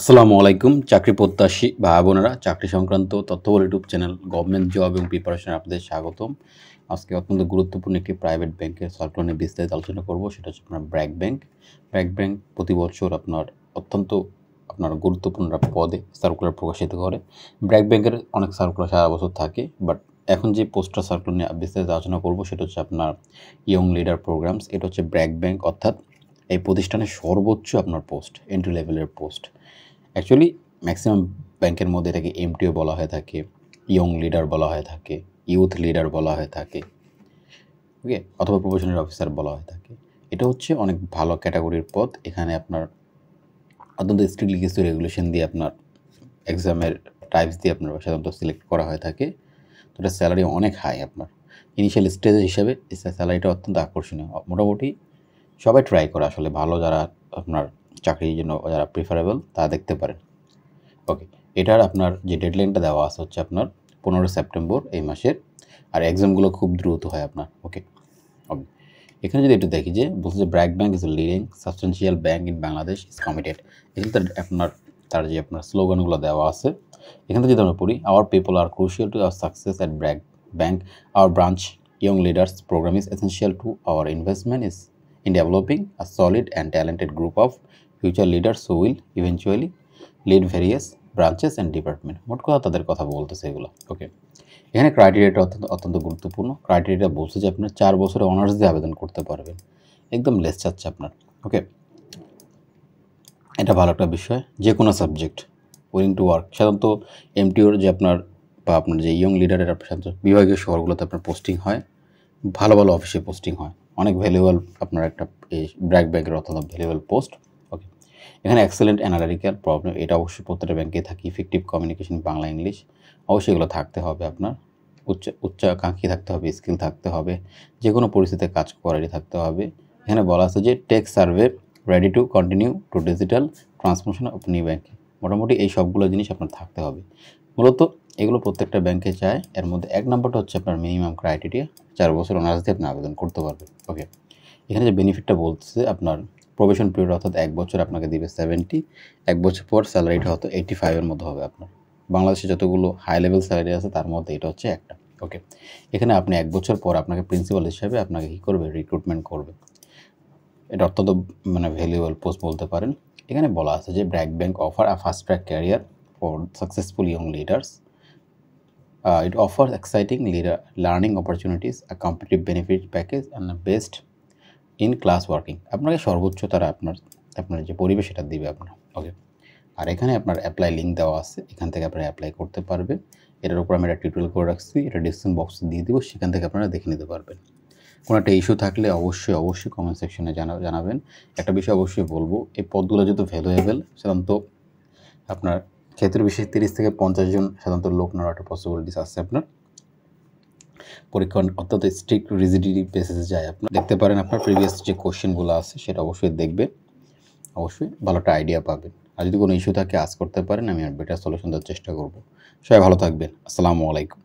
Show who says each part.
Speaker 1: আসসালামু আলাইকুম চাকরি প্রত্যাশী ভাই বোনেরা চাকরি সংক্রান্ত তথ্যবল ইউটিউব চ্যানেল গভর্নমেন্ট জব এবং প্রিপারেশনে আপনাদের স্বাগতম আজকে অত্যন্ত গুরুত্বপূর্ণ একটি প্রাইভেট ব্যাংকের সল্টলন নিয়ে বিস্তারিত আলোচনা করব সেটা হচ্ছে আপনার ব্র্যাক ব্যাংক ব্র্যাক ব্যাংক প্রতি বছর আপনার অত্যন্ত আপনার গুরুত্বপূর্ণ পদে সার্কুলার প্রকাশিত করে ব্র্যাক ব্যাংকের অনেক সার্কুলার সারা বছর থাকে বাট এখন যে পোস্টার সার্কুলার নিয়ে বিস্তারিত আলোচনা করব সেটা হচ্ছে আপনার ইয়ং লিডার প্রোগ্রামস এটা হচ্ছে ব্র্যাক ব্যাংক অর্থাৎ এই প্রতিষ্ঠানের সর্বোচ্চ আপনার পোস্ট এন্ট্রি লেভেলের পোস্ট অ্যাকচুয়ালি ম্যাক্সিমাম ব্যাংকের মধ্যে এটাকে এমটিও বলা হয়ে থাকে ইয়ং লিডার বলা হয়ে থাকে ইউথ লিডার বলা হয়ে থাকে ওকে অথবা প্রফেশনাল অফিসার বলা হয়ে থাকে এটা হচ্ছে অনেক ভালো ক্যাটাগরির পদ এখানে আপনার অত্যন্ত স্ট্রিক্টলি কিছু রেগুলেশন দিয়ে আপনার এক্সামের টাইপস দিয়ে আপনার সাধারণত সিলেক্ট করা হয়ে থাকে তো এটা স্যালারি অনেক হাই আপনার ইনিশিয়াল স্টেজ হিসাবে স্যালারিটা অত্যন্ত আকর্ষণীয় মোটামুটি সবাই ট্রাই করে আসলে ভালো যারা আপনার চাকরির জন্য যারা প্রিফারেবল তা দেখতে পারেন ওকে এটার আপনার যে ডেডলাইনটা দেওয়া আছে হচ্ছে আপনার পনেরো সেপ্টেম্বর এই মাসের আর এক্সামগুলো খুব দ্রুত হয় আপনার ওকে ওকে এখানে যদি একটু দেখি যে বলছে যে BRAC bank is leading substantial bank in Bangladesh is committed এখানে তার আপনার তার যে আপনার স্লোগানগুলো দেওয়া আছে এখান থেকে যদি আমরা পড়ি our people are crucial to our success at BRAC bank our branch young leaders program is essential to our investment is in developing a solid and talented group of future leaders will eventually lead various branches and department মোট কথা তাদের কথা বলতেছে এগুলো ওকে এখানে ক্রাইটেরিয়াটা অত্যন্ত অত্যন্ত গুরুত্বপূর্ণ ক্রাইটেরিয়া বলছে যে আপনার চার বছরে অনার্স দিয়ে আবেদন করতে পারবেন একদম লেস চাচ্ছে আপনার ওকে এটা ভালো একটা বিষয় যে কোনো সাবজেক্ট উইলিং টু ওয়ার্ক সাধারণত এমটিওর যে আপনার বা আপনার যে ইয়ং লিডারের সাধারণত বিভাগীয় শহরগুলোতে আপনার পোস্টিং হয় ভালো ভালো অফিসে পোস্টিং হয় অনেক ভ্যালুয়েবল আপনার একটা ব্র্যাক ব্যাগের অত্যন্ত ভ্যালুয়েবল পোস্ট এখানে এক্সেলেন্ট অ্যানালিটিক্যাল প্রবলেম এটা অবশ্যই প্রত্যেকটা ব্যাংকে থাকে ইফেক্টিভ কমিউনিকেশন বাংলা ইংলিশ অবশ্যই এগুলো থাকতে হবে আপনার উচ্চ উচ্চাকাঙ্ক্ষী থাকতে হবে স্কিল থাকতে হবে যে কোনো পরিস্থিতিতে কাজ করারই থাকতে হবে এখানে বলা আছে যে tech survey ready to continue to digital transformation of new ব্যাঙ্কে মোটামুটি এই সবগুলো জিনিস আপনার থাকতে হবে মূলত এগুলো প্রত্যেকটা ব্যাংকে চায় এর মধ্যে এক নম্বরটা হচ্ছে আপনার মিনিমাম ক্রাইটেরিয়া চার বছর অনার্স দিয়ে আপনি আবেদন করতে পারবেন ওকে এখানে যে বেনিফিটটা বলছে আপনার প্রবেশন পিরিয়ড অর্থাৎ এক বছর আপনাকে দিবে সেভেন্টি এক বছর পর স্যালারিটা হয়তো এইটি ফাইভের মধ্যে হবে আপনার বাংলাদেশে যতগুলো হাই লেভেল স্যালারি আছে তার মধ্যে এটা হচ্ছে একটা ওকে এখানে আপনি এক বছর পর আপনাকে প্রিন্সিপাল হিসাবে আপনাকে কী করবে রিক্রুটমেন্ট করবে এটা অত্যন্ত মানে ভ্যালুয়েবল পোস্ট বলতে পারেন এখানে বলা আছে যে BRAC bank offer a fast track career for successful young leaders it offer exciting leader learning opportunities a competitive benefit package and best in class working আপনাকে সর্বোচ্চ তারা আপনার আপনার যে পরিবেশ এটা দেবে আপনার ওকে আর এখানে আপনার অ্যাপ্লাই লিঙ্ক দেওয়া আছে এখান থেকে আপনারা অ্যাপ্লাই করতে পারবে এটার উপর আমি একটা টিউটোরিয়াল করে রাখছি এটা ডিসক্রিপশন বক্সে দিয়ে দেবো সেখান থেকে আপনারা দেখে নিতে পারবেন কোনো একটা ইস্যু থাকলে অবশ্যই অবশ্যই কমেন্ট সেকশনে জানাবেন একটা বিষয় অবশ্যই বলবো এই পদগুলো যেহেতু ভ্যালুয়েবেল সাধারণত আপনার ক্ষেত্রে বিশেষ তিরিশ থেকে পঞ্চাশ জন সাধারণত লোক নেওয়ার একটা পসিবিলিটিস আছে আপনার পরীক্ষা অত্যন্ত স্ট্রিক্ট রিজিডিটি বেসিসে যায় আপনার দেখতে পারেন আপনার প্রিভিয়াস যে কোশ্চেনগুলো আছে সেটা অবশ্যই দেখবেন অবশ্যই ভালো একটা আইডিয়া পাবেন আর যদি কোনো ইস্যু থাকে আজ করতে পারেন আমি আর বেটার সলিউশন দেওয়ার চেষ্টা করব সবাই ভালো থাকবেন আসসালামু আলাইকুম